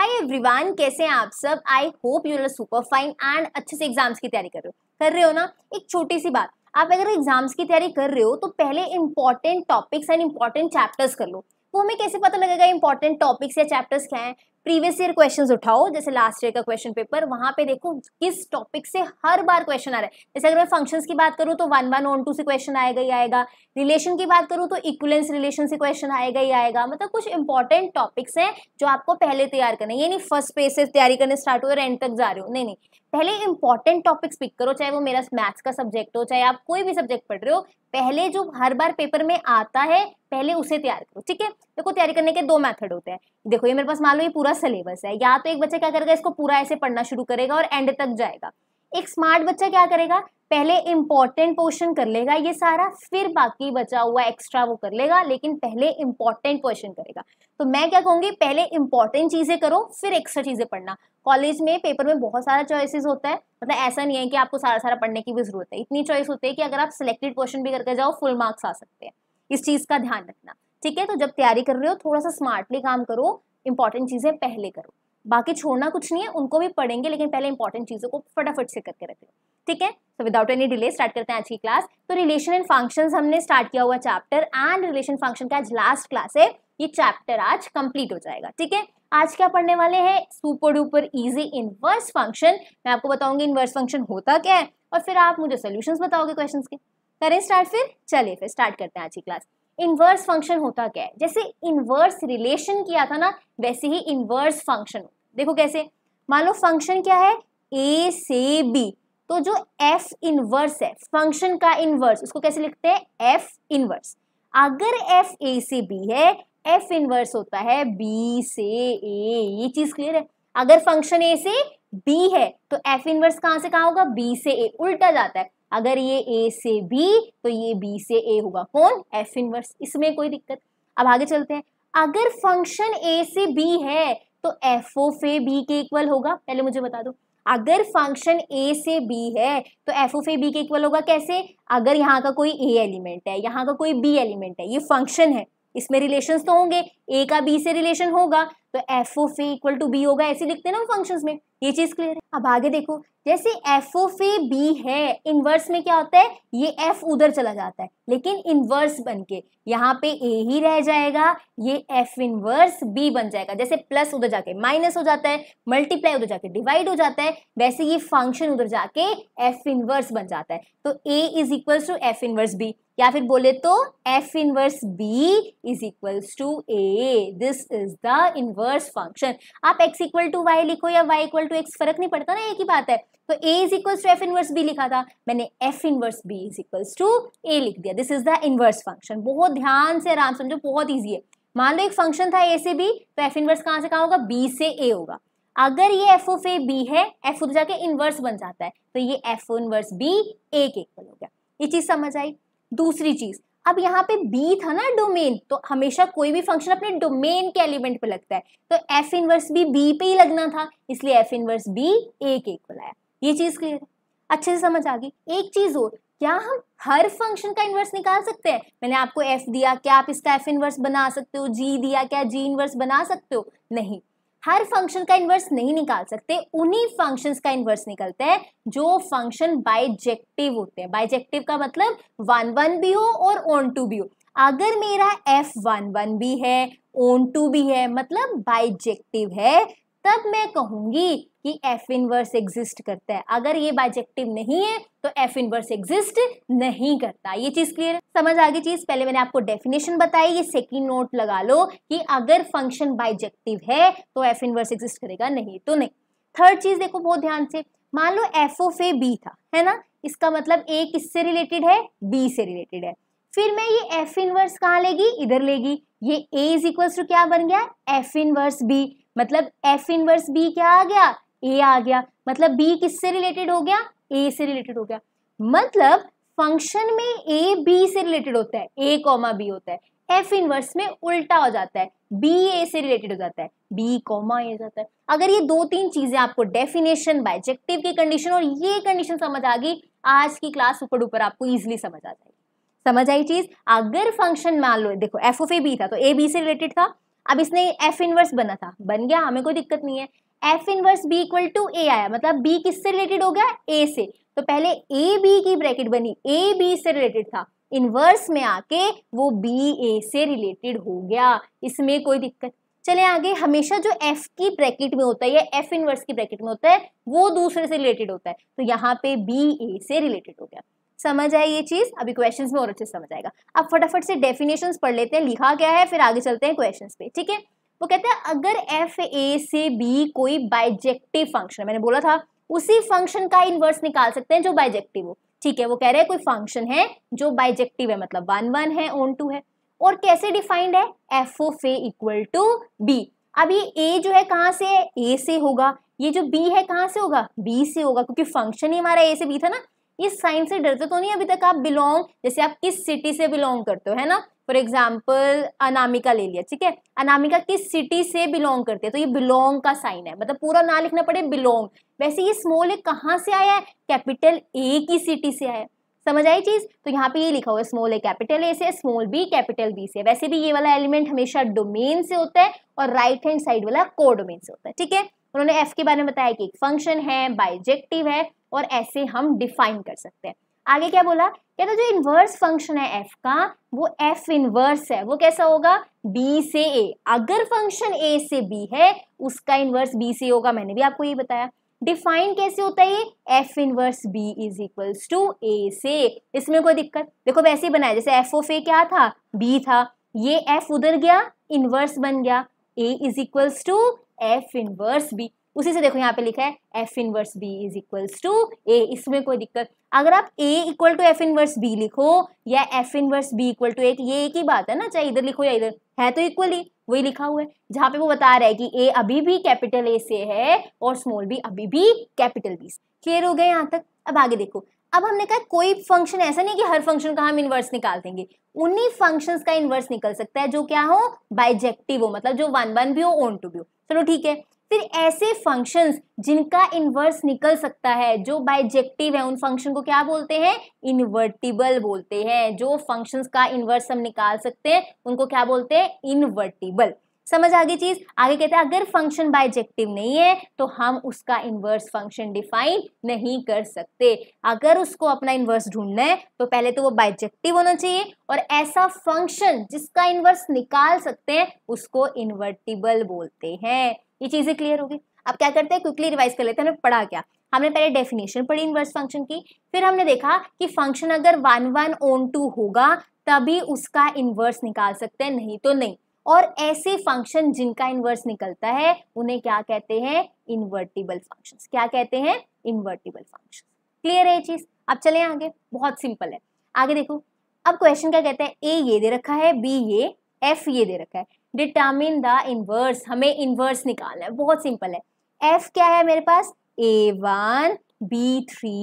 hi everyone कैसे हैं आप सब I hope you are super fine and अच्छे से एग्जाम्स की तैयारी कर रहे हो कर रहे हो ना एक छोटी सी बात आप अगर एग्जाम्स की तैयारी कर रहे हो तो पहले important topics and important chapters कर लो वो तो हमें कैसे पता लगेगा इंपॉर्टेंट टॉपिक्स या चैप्टर्स क्या हैं प्रीवियस ईयर क्वेश्चन उठाओ जैसे लास्ट ईयर का क्वेश्चन पेपर वहां पे देखो किस टॉपिक से हर बार क्वेश्चन आ रहा है जैसे अगर मैं फंक्शंस की बात करूँ तो वन वन ऑन टू से क्वेश्चन आएगा ही आएगा रिलेशन की बात करूँ तो इक्वलेंस रिलेशन से क्वेश्चन आएगा ही आएगा मतलब कुछ इंपॉर्टेंट टॉपिक्स हैं जो आपको पहले तैयार करने ये नहीं फर्स्ट पेज से तैयारी करने स्टार्ट हुए एंड तक जा रहे हो नहीं नहीं पहले इंपॉर्टेंट टॉपिक्स पिक करो चाहे वो मेरा मैथ्स का सब्जेक्ट हो चाहे आप कोई भी सब्जेक्ट पढ़ रहे हो पहले जो हर बार पेपर में आता है पहले उसे तैयार करो ठीक है देखो तैयारी करने के दो मेथड होते हैं देखो ये मेरे पास मान लो ये पूरा सिलेबस है या तो एक बच्चा क्या करेगा इसको पूरा ऐसे पढ़ना शुरू करेगा और एंड तक जाएगा एक स्मार्ट बच्चा क्या करेगा पहले इंपॉर्टेंट पोर्शन कर लेगा ये सारा फिर बाकी बचा हुआ एक्स्ट्रा वो कर लेगा लेकिन पहले इंपॉर्टेंट पोर्शन करेगा तो मैं क्या कहूंगी पहले इंपॉर्टेंट चीज़ें करो फिर एक्स्ट्रा चीज़ें पढ़ना कॉलेज में पेपर में बहुत सारा चॉइसेस होता है मतलब ऐसा नहीं है कि आपको सारा सारा पढ़ने की भी जरूरत है इतनी चॉइस होती है कि अगर आप सिलेक्टेड पोर्शन भी करके जाओ फुल मार्क्स आ सकते हैं इस चीज़ का ध्यान रखना ठीक है तो जब तैयारी कर रहे हो थोड़ा सा स्मार्टली काम करो इंपॉर्टेंट चीज़ें पहले करो बाकी छोड़ना कुछ नहीं है उनको भी पढ़ेंगे लेकिन पहले इंपॉर्टेंट चीज़ों को फटाफट से करके रख लो ठीक है तो विदाउट एनी डिले स्टार्ट करते हैं आज की क्लास तो रिलेशन एंड फंक्शन हमने स्टार्ट किया हुआ चैप्टर एंड रिलेशन फंक्शन का आज लास्ट क्लास है ये चैप्टर आज कंप्लीट हो जाएगा ठीक है आज क्या पढ़ने वाले हैं super duper easy inverse function मैं आपको बताऊंगी इनवर्स फंक्शन होता क्या है और फिर आप मुझे सोल्यूशन बताओगे क्वेश्चन के करें स्टार्ट फिर चलिए फिर स्टार्ट करते हैं आज की क्लास इनवर्स फंक्शन होता क्या है जैसे इनवर्स रिलेशन किया था ना वैसे ही इनवर्स फंक्शन देखो कैसे मान लो फंक्शन क्या है ए से बी तो जो एफ इनवर्स है फंक्शन का इनवर्स उसको कैसे लिखते हैं एफ इनवर्स अगर एफ ए से बी है एफ इनवर्स होता है बी से ए ये चीज क्लियर है अगर फंक्शन ए से बी है तो एफ इनवर्स कहां से कहाँ होगा बी से ए उल्टा जाता है अगर ये ए से बी तो ये बी से ए होगा कौन एफ इनवर्स इसमें कोई दिक्कत अब आगे चलते हैं अगर फंक्शन ए से बी है तो एफ ओ ए बी के इक्वल होगा पहले मुझे बता दो अगर फंक्शन ए से बी है तो एफ ओ ए बी के इक्वल होगा कैसे अगर यहाँ का कोई ए एलिमेंट है यहाँ का कोई बी एलिमेंट है ये फंक्शन है इसमें रिलेशन तो होंगे ए का बी से रिलेशन होगा तो F of A equal to B होगा ऐसे लिखते हैं ना फंक्शन में ये चीज़ क्लियर है अब आगे देखो जैसे एफ ओफ ए बी है इनवर्स में क्या होता है ये एफ उधर चला जाता है लेकिन इनवर्स बन के यहाँ पे ए ही रह जाएगा ये एफ इनवर्स बी बन जाएगा जैसे प्लस उधर जाके माइनस हो जाता है मल्टीप्लाई उधर जाके डिवाइड हो जाता है वैसे ये फंक्शन उधर जाके एफ इनवर्स बन जाता है तो A is equals to F inverse B या फिर बोले तो F inverse B is equals to A this is the inverse inverse function आप x इक्वल टू वाई लिखो या वाई इक्वल टू एक्स फर्क नहीं पड़ता ना एक ही बात है तो a is equal to F inverse B लिखा था मैंने F inverse B is equal to A लिख दिया this is the inverse function बहुत ध्यान से आराम समझो बहुत ईजी है मान लो एक फंक्शन था ए से बी तो एफ इनवर्स कहाँ से कहाँ होगा बी से ए होगा अगर ये एफ ऑफ ए बी है एफ उधर जाके इनवर्स बन जाता है तो ये एफ इनवर्स बी ए के इक्वल हो गया ये चीज समझ आई दूसरी चीज अब यहाँ पे बी था ना डोमेन तो हमेशा कोई भी फंक्शन अपने डोमेन के एलिमेंट पे लगता है तो एफ इनवर्स भी बी पे ही लगना था इसलिए एफ इनवर्स बी एक एक इक्वल ये चीज़ क्लियर है अच्छे से समझ आ गई एक चीज़ और क्या हम हर फंक्शन का इन्वर्स निकाल सकते हैं मैंने आपको एफ दिया क्या आप इसका एफ इनवर्स बना सकते हो जी दिया क्या जी इनवर्स बना सकते हो नहीं हर फंक्शन का इन्वर्स नहीं निकाल सकते उन्हीं फंक्शंस का इन्वर्स निकलता है जो फंक्शन बाइजेक्टिव होते हैं बाइजेक्टिव का मतलब वन वन भी हो और ओन टू भी हो अगर मेरा एफ वन वन भी है ओन टू भी है मतलब बाइजेक्टिव है तब मैं कहूंगी कि एफ इनवर्स एग्जिस्ट करता है अगर ये बाइजेक्टिव नहीं है तो एफ इनवर्स एग्जिस्ट नहीं करता ये चीज क्लियर है समझ आ गई चीज पहले मैंने आपको डेफिनेशन बताई ये सेकंड नोट लगा लो कि अगर फंक्शन बाइजेक्टिव है तो एफ इनवर्स एग्जिस्ट करेगा नहीं तो नहीं थर्ड चीज देखो बहुत ध्यान से मान लो एफ ओ ए बी था है ना इसका मतलब ए किससे रिलेटेड है बी से रिलेटेड है फिर मैं ये एफ इनवर्स कहाँ लेगी इधर लेगी ये ए इज इक्वल्स टू क्या बन गया एफ इनवर्स बी मतलब एफ इनवर्स बी क्या आ गया ए आ गया मतलब बी किससे रिलेटेड हो गया ए से रिलेटेड हो गया मतलब फंक्शन में ए बी से रिलेटेड होता है ए कॉमा बी होता है एफ इनवर्स में उल्टा हो जाता है बी ए से रिलेटेड हो जाता है बी कॉमा ए जाता है अगर ये दो तीन चीजें आपको डेफिनेशन बाइजेक्टिव की कंडीशन और ये कंडीशन समझ आ गई आज की क्लास ऊपर ऊपर आपको इजिली समझ आ जाएगी समझ आई चीज अगर फंक्शन मान लो देखो एफ ओफ ए बी था तो ए बी से रिलेटेड था अब इसने एफ इनवर्स बना था बन गया हमें कोई दिक्कत नहीं है F inverse B equal to A आया मतलब बी किससे रिलेटेड हो गया ए से तो पहले ए बी की ब्रैकेट बनी ए बी से रिलेटेड था इनवर्स में आके वो बी ए से रिलेटेड हो गया इसमें कोई दिक्कत चले आगे हमेशा जो एफ की ब्रैकेट में होता है या एफ इनवर्स की ब्रैकेट में होता है वो दूसरे से रिलेटेड होता है तो यहाँ पे बी ए से रिलेटेड हो गया समझ आई ये चीज़ अभी क्वेश्चन में और अच्छे से समझ आएगा अब फटाफट से डेफिनेशन पढ़ लेते हैं लिखा क्या है फिर आगे चलते हैं क्वेश्चन पे ठीक है वो कहते हैं अगर एफ ए से बी कोई बाइजेक्टिव फंक्शन मैंने बोला था उसी फंक्शन का इनवर्स निकाल सकते हैं जो बाइजेक्टिव हो ठीक है वो कह रहे हैं कोई फंक्शन है जो बाइजेक्टिव है मतलब वन वन है ओन टू है और कैसे डिफाइंड है F of A equal to B अब ये ए जो है कहाँ से है ए से होगा ये जो बी है कहाँ से होगा बी से होगा क्योंकि फंक्शन ही हमारा ए से बी था ना ये साइन से डरते तो नहीं अभी तक आप बिलोंग जैसे आप किस सिटी से बिलोंग करते हो है ना फॉर एग्जाम्पल अनामिका ले लिया ठीक है अनामिका किस सिटी से बिलोंग करते हैं तो ये बिलोंग का साइन है मतलब पूरा ना लिखना पड़े बिलोंग वैसे ये स्मॉल ए कहाँ से आया है कैपिटल ए की सिटी से आया है समझ आई चीज तो यहाँ पे ये लिखा हुआ है स्मॉल ए कैपिटल ए से स्मॉल बी कैपिटल बी से वैसे भी ये वाला एलिमेंट हमेशा डोमेन से होता है और राइट हैंड साइड वाला कोडोमेन से होता है ठीक है उन्होंने एफ के बारे में बताया कि एक फंक्शन है बाइजेक्टिव है और ऐसे हम डिफाइन कर सकते हैं आगे क्या बोला कहते तो जो इनवर्स फंक्शन है एफ का वो एफ इनवर्स है वो कैसा होगा बी से ए अगर फंक्शन ए से बी है उसका इनवर्स बी से होगा मैंने भी आपको ये बताया डिफाइन कैसे होता है ये F inverse B is equal to A से इसमें कोई दिक्कत देखो वैसे ही बनाया जैसे एफ ऑफ ए क्या था बी था ये एफ उधर गया इनवर्स बन गया A is equals to F inverse B उसी से देखो यहाँ पे लिखा है F inverse B is equals to A इसमें कोई दिक्कत अगर आप A equal to F inverse B लिखो या F inverse B equal to A ये एक ही बात है ना चाहे इधर लिखो या इधर है तो इक्वल ही वही लिखा हुआ है जहाँ पे वो बता रहा है कि ए अभी भी कैपिटल ए से है और स्मॉल बी अभी भी कैपिटल बी से क्लियर हो गए यहाँ तक अब आगे देखो अब हमने कहा कोई फंक्शन ऐसा नहीं कि हर फंक्शन का हम इन्वर्स निकाल देंगे उन्हीं फंक्शन का इन्वर्स निकल सकता है जो क्या हो बाइजेक्टिव हो मतलब जो वन वन भी हो ओन टू भी हो चलो ठीक है फिर ऐसे फंक्शंस जिनका इन्वर्स निकल सकता है जो बाइजेक्टिव है उन फंक्शन को क्या बोलते हैं इन्वर्टिबल बोलते हैं जो फंक्शंस का इन्वर्स हम निकाल सकते हैं उनको क्या बोलते हैं इन्वर्टिबल समझ आ गई चीज आगे कहते हैं अगर फंक्शन बाइजेक्टिव नहीं है तो हम उसका इन्वर्स फंक्शन डिफाइन नहीं कर सकते अगर उसको अपना इन्वर्स ढूंढना है तो पहले तो वो बाइजेक्टिव होना चाहिए और ऐसा फंक्शन जिसका इन्वर्स निकाल सकते हैं उसको इन्वर्टिबल बोलते हैं ये चीज़ें क्लियर होगी अब क्या करते हैं क्विकली रिवाइज कर लेते हैं हमने पढ़ा क्या हमने पहले डेफिनेशन पढ़ी इनवर्स फंक्शन की फिर हमने देखा कि फंक्शन अगर वन वन ओन टू होगा तभी उसका इन्वर्स निकाल सकते हैं नहीं तो नहीं और ऐसे फंक्शन जिनका इन्वर्स निकलता है उन्हें क्या कहते हैं इन्वर्टिबल फंक्शंस क्या कहते हैं इन्वर्टिबल फंक्शन क्लियर है ये चीज़ अब चलें आगे बहुत सिंपल है आगे देखो अब क्वेश्चन क्या कहते हैं ए ये दे रखा है बी ये एफ ये दे रखा है डिटर्मिन द इनवर्स हमें इनवर्स निकालना है बहुत सिंपल है एफ क्या है मेरे पास A one B three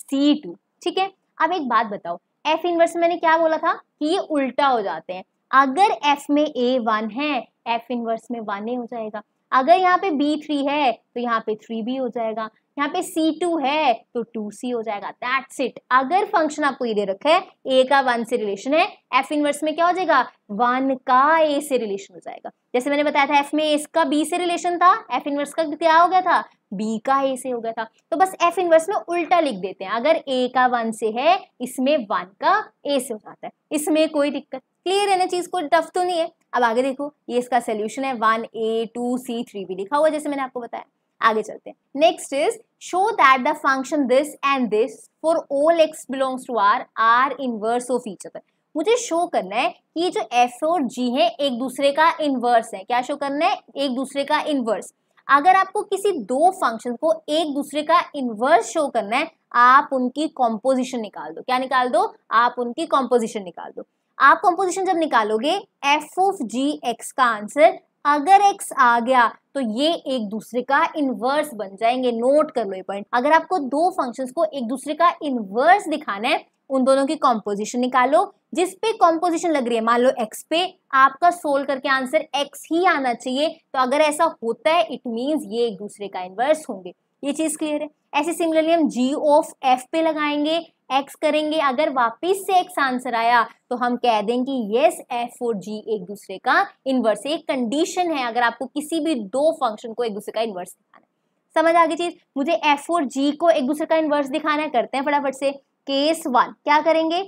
C two ठीक है अब एक बात बताओ एफ इनवर्स मैंने क्या बोला था कि ये उल्टा हो जाते हैं अगर एफ में ए वन है एफ इनवर्स में वन ए हो जाएगा अगर यहाँ पे बी थ्री है तो यहाँ पे थ्री बी हो जाएगा यहाँ पे C2 है तो 2C हो जाएगा दैट्स इट अगर फंक्शन आपको ये दे रखा है A का वन से रिलेशन है F इनवर्स में क्या हो जाएगा वन का A से रिलेशन हो जाएगा जैसे मैंने बताया था F में इसका B से रिलेशन था F इनवर्स का क्या हो गया था B का A से हो गया था तो बस F इनवर्स में उल्टा लिख देते हैं अगर A का वन से है इसमें वन का A से हो जाता है इसमें कोई दिक्कत क्लियर है ना चीज़ को टफ तो नहीं है अब आगे देखो ये इसका सोल्यूशन है one A two C three भी लिखा हुआ जैसे मैंने आपको बताया आगे चलते हैं next is show that the function this and this for all X belongs to R R inverse of each other मुझे शो करना है कि जो एफ और जी है एक दूसरे का इनवर्स है क्या शो करना है एक दूसरे का इनवर्स अगर आपको किसी दो फंक्शन को एक दूसरे का इनवर्स शो करना है आप उनकी कॉम्पोजिशन निकाल दो क्या निकाल दो आप उनकी कॉम्पोजिशन निकाल दो आप कॉम्पोजिशन जब निकालोगे एफ ऑफ जी एक्स का आंसर अगर एक्स आ गया तो ये एक दूसरे का इनवर्स बन जाएंगे नोट कर लो ये पॉइंट अगर आपको दो फंक्शंस को एक दूसरे का इनवर्स दिखाना है उन दोनों की कॉम्पोजिशन निकालो जिस पे कॉम्पोजिशन लग रही है मान लो एक्स पे आपका सोल्व करके आंसर एक्स ही आना चाहिए तो अगर ऐसा होता है इट मीन्स ये एक दूसरे का इनवर्स होंगे ये चीज़ क्लियर है ऐसे सिमिलरली हम जी ऑफ एफ पे लगाएंगे एक्स करेंगे अगर वापस से एक्स आंसर आया तो हम कह देंगे यस एफ और जी एक दूसरे का इनवर्स एक कंडीशन है अगर आपको किसी भी दो फंक्शन को एक दूसरे का इन्वर्स दिखाना है समझ आ गई चीज मुझे एफ और जी को एक दूसरे का इन्वर्स दिखाना है करते हैं फटाफट से केस वन क्या करेंगे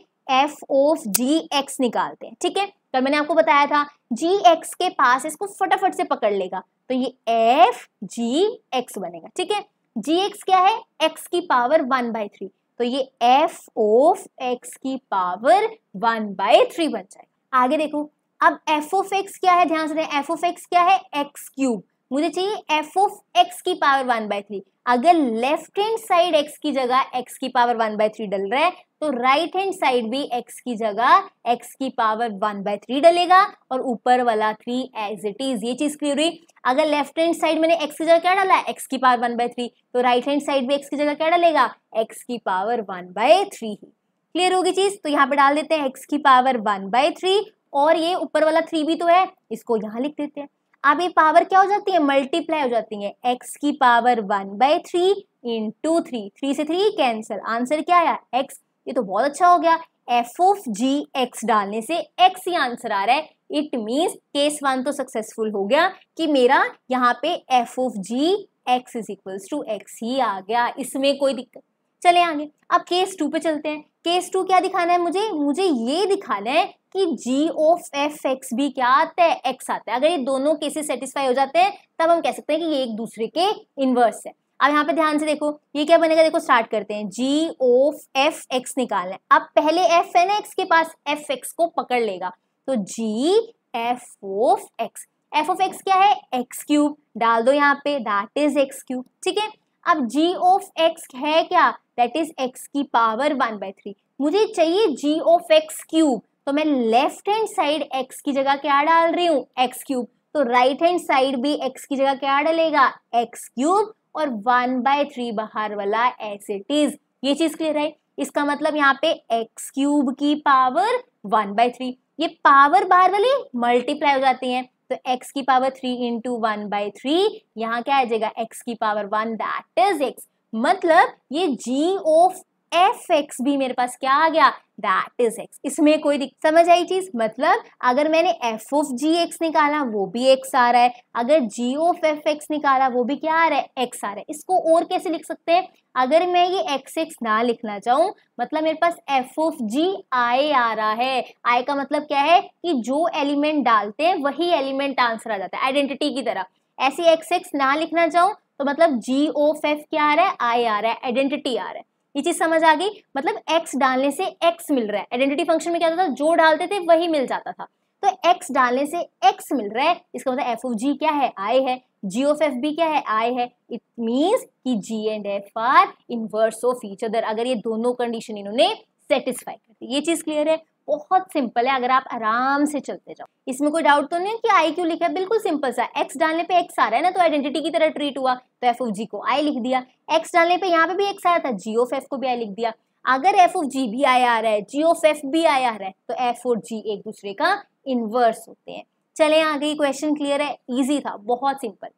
एफ ऑफ जी एक्स निकालते हैं ठीक है कल तो मैंने आपको बताया था जी एक्स के पास इसको फटाफट से पकड़ लेगा तो ये एफ जी एक्स बनेगा ठीक है जी एक्स क्या है एक्स की पावर वन बाई थ्री तो ये एफ ओफ एक्स की पावर वन बाई थ्री बन जाए आगे देखो अब एफ ओफ एक्स क्या है ध्यान से देखें एफ ओफ एक्स क्या है एक्स क्यूब मुझे चाहिए एफ ऑफ एक्स की पावर वन बाय थ्री अगर लेफ्ट हैंड साइड एक्स की जगह एक्स की पावर वन बाय थ्री डल रहा है तो राइट हैंड साइड भी एक्स की जगह एक्स की पावर वन बाय थ्री डलेगा और ऊपर वाला थ्री एज इट इज ये चीज क्लियर हुई अगर लेफ्ट हैंड साइड मैंने एक्स की जगह क्या डाला एक्स की पावर वन बाय थ्री तो राइट हैंड साइड भी एक्स की जगह क्या डालेगा एक्स की पावर वन बाय थ्री ही क्लियर होगी चीज तो यहाँ पे डाल देते हैं एक्स की पावर वन बाय थ्री और ये ऊपर वाला थ्री भी तो है इसको यहाँ लिख देते हैं अब ये पावर क्या हो जाती है मल्टीप्लाई हो जाती है एक्स की power one by three into three three से थ्री कैंसल आंसर क्या आया एक्स ये तो बहुत अच्छा हो गया एफ ऑफ जी एक्स डालने से एक्स ही आंसर आ रहा है इट मीन्स केस वन तो सक्सेसफुल हो गया कि मेरा यहाँ पे F of G X is equals to X ही आ गया इसमें कोई दिक्कत चले आगे अब केस टू पे चलते हैं केस टू क्या दिखाना है मुझे मुझे ये दिखाना है कि जी ऑफ एफ एक्स भी क्या आता है एक्स आता है अगर ये दोनों केसेस सेटिस्फाई हो जाते हैं तब हम कह सकते हैं कि ये एक दूसरे के इन्वर्स है अब यहाँ पे ध्यान से देखो ये क्या बनेगा देखो स्टार्ट करते हैं जी ऑफ एफ एक्स निकालना है अब पहले एफ है ना एक्स के पास एफ एक्स को पकड़ लेगा तो G F of X F of X क्या है एक्स क्यूब डाल दो यहाँ पे दैट इज एक्स क्यूब ठीक है अब g ऑफ x है क्या दैट इज x की पावर वन बाय थ्री मुझे चाहिए g ऑफ x क्यूब तो मैं लेफ्ट हैंड साइड x की जगह क्या डाल रही हूँ x क्यूब तो राइट हैंड साइड भी x की जगह क्या डालेगा x क्यूब और वन बाय थ्री बाहर वाला एस इट इज ये चीज क्लियर है इसका मतलब यहाँ पे एक्स क्यूब की पावर वन बाय थ्री ये पावर बाहर वाली मल्टीप्लाई हो जाती है तो x की power three into one by three यहाँ क्या आ जाएगा x की power one that is x मतलब ये g ऑफ एफ एक्स भी मेरे पास क्या आ गया दैट इज एक्स इसमें कोई दिक्कत समझ आई चीज मतलब अगर मैंने एफ ऑफ जी एक्स निकाला वो भी एक्स आ रहा है अगर जी ऑफ एफ एक्स निकाला वो भी क्या आ रहा है एक्स आ रहा है इसको और कैसे लिख सकते हैं अगर मैं ये एक्स एक्स ना लिखना चाहूँ मतलब मेरे पास एफ ऑफ जी आई आ रहा है आई का मतलब क्या है कि जो एलिमेंट डालते हैं वही एलिमेंट आंसर आ जाता है आइडेंटिटी की तरह ऐसे एक्स एक्स ना लिखना चाहूँ तो मतलब जी ओफ एफ क्या आ रहा है आई आ रहा है आइडेंटिटी आ रहा है ये चीज समझ आ गई मतलब x डालने से x मिल रहा है आइडेंटिटी फंक्शन में क्या होता था जो डालते थे वही मिल जाता था तो x डालने से x मिल रहा है इसका मतलब एफ ऑफ जी क्या है i है जी ऑफ एफ भी क्या है i है इट मीन्स कि g and f are inverse of each other अगर ये दोनों कंडीशन इन्होंने सेटिस्फाई करती ये चीज क्लियर है बहुत सिंपल है अगर आप आराम से चलते जाओ इसमें कोई डाउट तो नहीं है कि आई क्यू लिखा है बिल्कुल सिंपल सा एक्स डालने पे एक्स आ रहा है ना तो आइडेंटिटी की तरह ट्रीट हुआ तो एफ ऑफ जी को आई लिख दिया एक्स डालने पे यहाँ पे भी एक्स आया था जी ऑफ एफ को भी आई लिख दिया अगर एफ ऑफ जी भी आई आ रहा है जी ऑफ एफ भी आई आ रहा है तो एफ और जी एक दूसरे का इनवर्स होते हैं चले आगे क्वेश्चन क्लियर है ईजी था बहुत सिंपल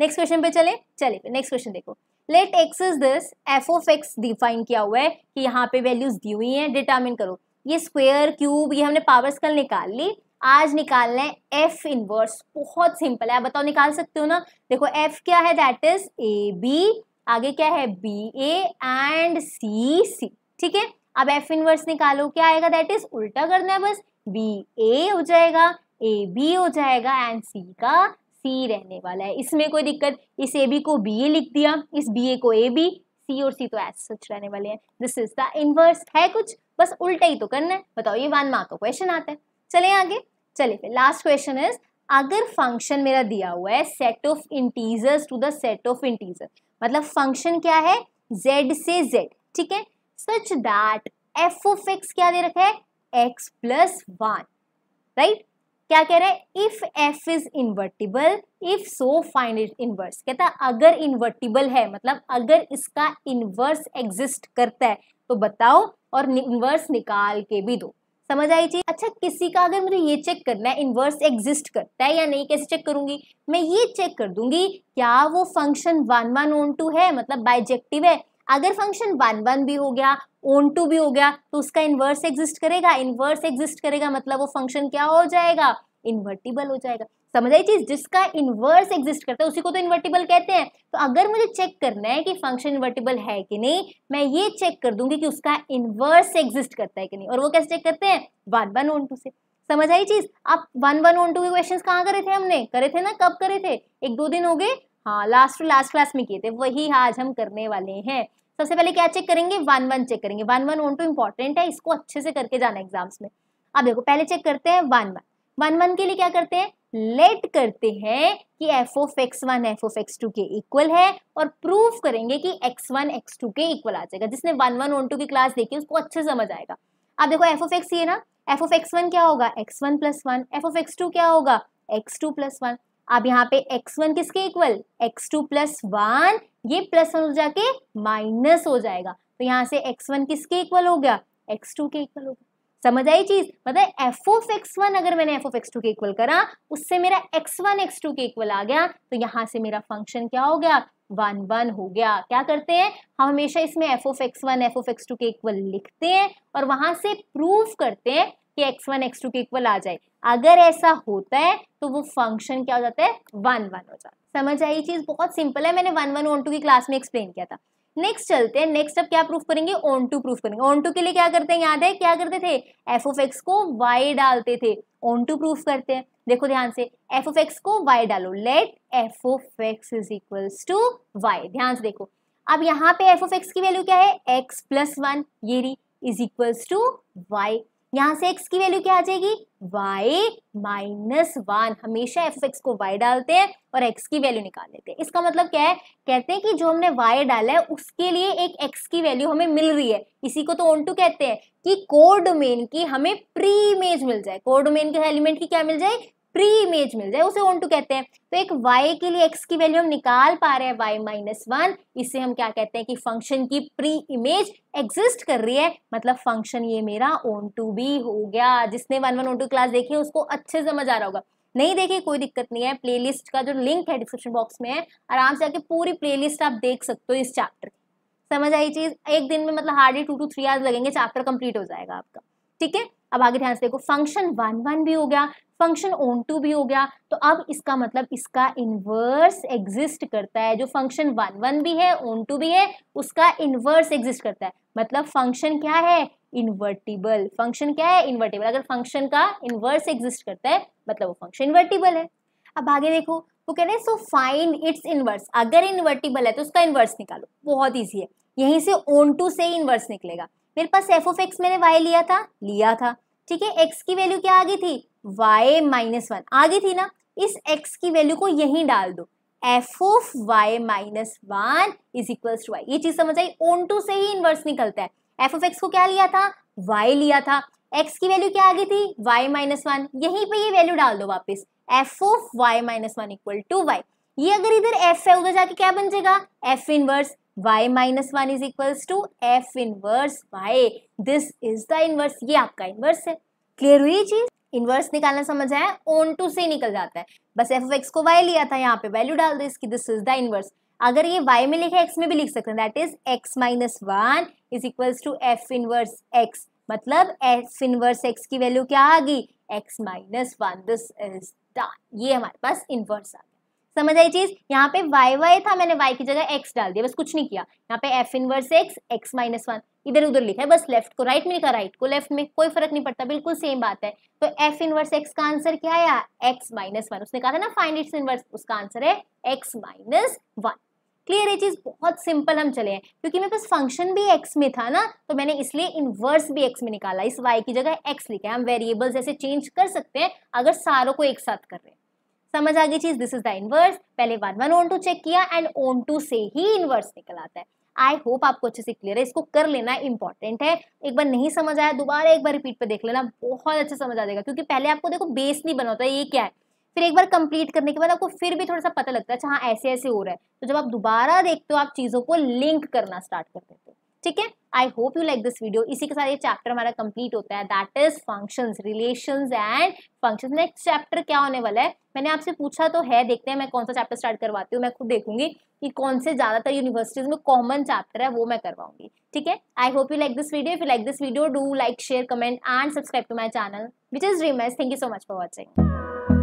नेक्स्ट क्वेश्चन पे चले चले पे नेक्स्ट क्वेश्चन देखो let X is this F of X define किया हुआ है कि यहाँ पे वैल्यूज दी हुई है डिटर्मिन करो ये स्क्वेयर क्यूब ये हमने पावर्स कल निकाल ली आज निकालना है एफ इनवर्स बहुत सिंपल है आप बताओ निकाल सकते हो ना देखो एफ क्या है दैट इज ए बी आगे क्या है बी ए एंड सी सी ठीक है अब एफ इनवर्स निकालो क्या आएगा दैट इज उल्टा करना है बस बी ए हो जाएगा ए बी हो जाएगा एंड सी का सी रहने वाला है इसमें कोई दिक्कत इस ए बी को बी ए लिख दिया इस बी ए को ए बी सी और सी तो एज सच रहने वाले हैं दिस इज द इनवर्स है कुछ बस उल्टा ही तो करना है बताओ ये वन मार्क का क्वेश्चन आता है चले आगे चलिए फिर लास्ट क्वेश्चन इज अगर फंक्शन मेरा दिया हुआ है set of integers to the set of integer मतलब फंक्शन क्या है z से z ठीक है such that F of X क्या दे रखा है x प्लस वन राइट क्या कह रहे हैं if F is invertible if so find it inverse कहता है अगर इन्वर्टिबल है मतलब अगर इसका इनवर्स एग्जिस्ट करता है तो बताओ और इनवर्स निकाल के भी दो समझ आई चीज अच्छा किसी का अगर मुझे ये चेक करना है इनवर्स एग्जिस्ट करता है या नहीं कैसे चेक करूंगी मैं ये चेक कर दूंगी क्या वो function one one onto है मतलब बाइजेक्टिव है अगर फंक्शन वन वन भी हो गया ओन टू भी हो गया तो उसका इन्वर्स एग्जिस्ट करेगा इन्वर्स एग्जिस्ट करेगा मतलब वो फंक्शन क्या हो जाएगा इन्वर्टिबल हो जाएगा समझ आई चीज जिसका इन्वर्स एग्जिस्ट करता है उसी को तो इन्वर्टिबल कहते हैं तो अगर मुझे चेक करना है कि फंक्शन इन्वर्टिबल है कि नहीं मैं ये चेक कर दूंगी कि उसका इन्वर्स एग्जिस्ट करता है कि नहीं और वो कैसे चेक करते हैं वन वन वन टू से समझ आई चीज आप वन वन वन टू के क्वेश्चन कहाँ करे थे हमने करे थे ना कब करे थे एक दो दिन हो गए हाँ लास्ट टू लास्ट क्लास में किए थे वही आज हम करने वाले हैं सबसे पहले क्या चेक करेंगे वन वन चेक करेंगे one one one two important है इसको अच्छे से करके जाना एग्जाम्स में अब देखो पहले चेक करते हैं वन वन वन वन के लिए क्या करते हैं लेट करते हैं कि F of X one F of X two के इक्वल है और प्रूफ करेंगे कि एक्स वन एक्स टू के इक्वल आ जाएगा जिसने वन वन वन टू की क्लास देखी उसको अच्छे समझ आएगा आप देखो एफ ऑफ एक्स ये ना एफ ऑफ एक्स वन क्या होगा X one plus one F of X two क्या होगा एक्स टू प्लस वन अब यहाँ पे एक्स वन किसके equal X two plus one ये प्लस वन हो जाके माइनस हो जाएगा तो यहाँ से एक्स वन किसके इक्वल हो गया एक्स टू के इक्वल हो गया समझ आई चीज मतलब एफ ओफ एक्स वन अगर मैंने एफ ओफ एक्स टू के इक्वल करा उससे मेरा एक्स वन एक्स टू के इक्वल आ गया तो यहाँ से मेरा फंक्शन क्या हो गया वन वन हो गया क्या करते हैं हम हमेशा इसमें f of x one f of x two के इक्वल लिखते हैं और वहां से प्रूव करते हैं कि एक्स वन एक्स टू के इक्वल आ जाए अगर ऐसा होता है तो वो फंक्शन क्या हो जाता है वन वन हो जाता है समझ आई चीज़ बहुत सिंपल है मैंने वन वन वन टू की क्लास में एक्सप्लेन किया था नेक्स्ट चलते हैं नेक्स्ट अब क्या प्रूफ करेंगे ऑन टू प्रूफ करेंगे ऑन टू के लिए क्या करते हैं याद है क्या करते थे एफ ऑफ एक्स को वाई डालते थे ऑन टू प्रूफ करते हैं देखो ध्यान से एफ ऑफ एक्स को वाई डालो let f of x is equal to y ध्यान से देखो अब यहाँ पे एफ ऑफ एक्स की वैल्यू क्या है एक्स प्लस वन ये रही इज इक्वल्स टू वाई यहाँ से x की वैल्यू क्या आ जाएगी y माइनस वन हमेशा एफ एक्स को y डालते हैं और x की वैल्यू निकाल लेते हैं इसका मतलब क्या है कहते हैं कि जो हमने y डाला है उसके लिए एक x की वैल्यू हमें मिल रही है इसी को तो ओन टू कहते हैं कि कोडोमेन की हमें प्री इमेज मिल जाए कोडोमेन के एलिमेंट की क्या मिल जाए प्री इमेज मिल जाए उसे ओन टू कहते हैं तो एक y के लिए x की वैल्यू हम निकाल पा रहे हैं y माइनस वन इसे हम क्या कहते हैं कि फंक्शन की प्री इमेज एग्जिस्ट कर रही है मतलब फंक्शन ये मेरा ओन टू भी हो गया जिसने one one onto class देखी है उसको अच्छे से समझ आ रहा होगा नहीं देखिए कोई दिक्कत नहीं है प्लेलिस्ट का जो लिंक है डिस्क्रिप्शन बॉक्स में है आराम से आके पूरी प्लेलिस्ट आप देख सकते हो इस चैप्टर की समझ आई चीज़ एक दिन में मतलब hardly two to three hours लगेंगे चैप्टर कंप्लीट हो जाएगा आपका ठीक है अब आगे ध्यान से देखो फंक्शन वन वन भी हो गया फंक्शन ओन टू भी हो गया तो अब इसका मतलब इसका इनवर्स एग्जिस्ट करता है जो फंक्शन वन वन भी है ओन टू भी है उसका इनवर्स एग्जिस्ट करता है मतलब फंक्शन क्या है इन्वर्टिबल फंक्शन क्या है इन्वर्टिबल अगर फंक्शन का इनवर्स एग्जिस्ट करता है मतलब वो फंक्शन इन्वर्टिबल है अब आगे देखो वो कह रहे हैं सो फाइंड इट्स इनवर्स अगर इन्वर्टिबल है तो उसका इन्वर्स निकालो बहुत ईजी है यहीं से ओन टू से इन्वर्स निकलेगा मेरे पास एफ ऑफ एक्स मैंने वाई लिया था लिया था ठीक है एक्स की वैल्यू क्या आ गई थी वाई माइनस वन आ गई थी ना इस एक्स की वैल्यू को यहीं डाल दो f of y minus one is equal to y ये चीज समझ आई ओन टू से ही इनवर्स निकलता है एफ ऑफ एक्स को क्या लिया था वाई लिया था एक्स की वैल्यू क्या आ गई थी वाई माइनस वन यहीं पर ये वैल्यू डाल दो वापिस f of y minus one equal to y ये अगर इधर एफ है उधर जाके क्या बन जाएगा f inverse y minus one is equals to F inverse y this is the inverse ये आपका इनवर्स है क्लियर हुई चीज इनवर्स निकालना समझ आया ओन टू से निकल जाता है बस एफ ऑफ एक्स को y लिया था यहाँ पे वैल्यू डाल दो इसकी दिस इज द इनवर्स अगर ये y में लिखे x में भी लिख सकते हैं that is x minus one is equals to F inverse x मतलब एफ इनवर्स x की वैल्यू क्या आ गई x minus one this is the ये हमारे पास इनवर्स आ गया समझ आई चीज यहाँ पे वाई वाई था मैंने वाई की जगह एक्स डाल दिया बस कुछ नहीं किया यहाँ पे f inverse x x minus one इधर उधर लिखा है बस लेफ्ट को राइट में लिखा राइट को लेफ्ट में कोई फर्क नहीं पड़ता बिल्कुल सेम बात है तो एफ इनवर्स एक्स का आंसर क्या है एक्स माइनस वन उसने कहा था ना फाइंड इट्स इनवर्स उसका आंसर है एक्स माइनस वन क्लियर ये चीज बहुत सिंपल हम चले हैं क्योंकि मेरे पास फंक्शन भी एक्स में था ना तो मैंने इसलिए इनवर्स भी एक्स में निकाला इस वाई की जगह एक्स लिखा है हम वेरिएबल्स ऐसे चेंज कर सकते हैं अगर सारों को एक साथ कर रहे हैं समझ आ गई चीज दिस इज द इनवर्स पहले one one onto check किया एंड ओन टू से ही इनवर्स निकल आता है आई होप आपको अच्छे से क्लियर है इसको कर लेना इंपॉर्टेंट है एक बार नहीं समझ आया दोबारा एक बार रिपीट पे देख लेना बहुत अच्छे समझ आ जाएगा क्योंकि पहले आपको देखो बेस नहीं बना होता है ये क्या है फिर एक बार कंप्लीट करने के बाद आपको फिर भी थोड़ा सा पता लगता है अच्छा हाँ ऐसे ऐसे हो रहा है तो जब आप दोबारा देखते हो आप चीज़ों को लिंक करना स्टार्ट कर देते हो ठीक है I hope you like this video इसी के साथ ये चैप्टर हमारा कंप्लीट होता है that is function relation and function next chapter क्या होने वाला है मैंने आपसे पूछा तो है देखते हैं मैं कौन सा चैप्टर स्टार्ट करवाती हूँ मैं खुद देखूंगी कि कौन से ज़्यादातर यूनिवर्सिटीज़ में कॉमन चैप्टर है वो मैं करवाऊंगी ठीक है I hope you like this video if you like this video do like share comment and subscribe to my channel which is रिमेस thank you so much for watching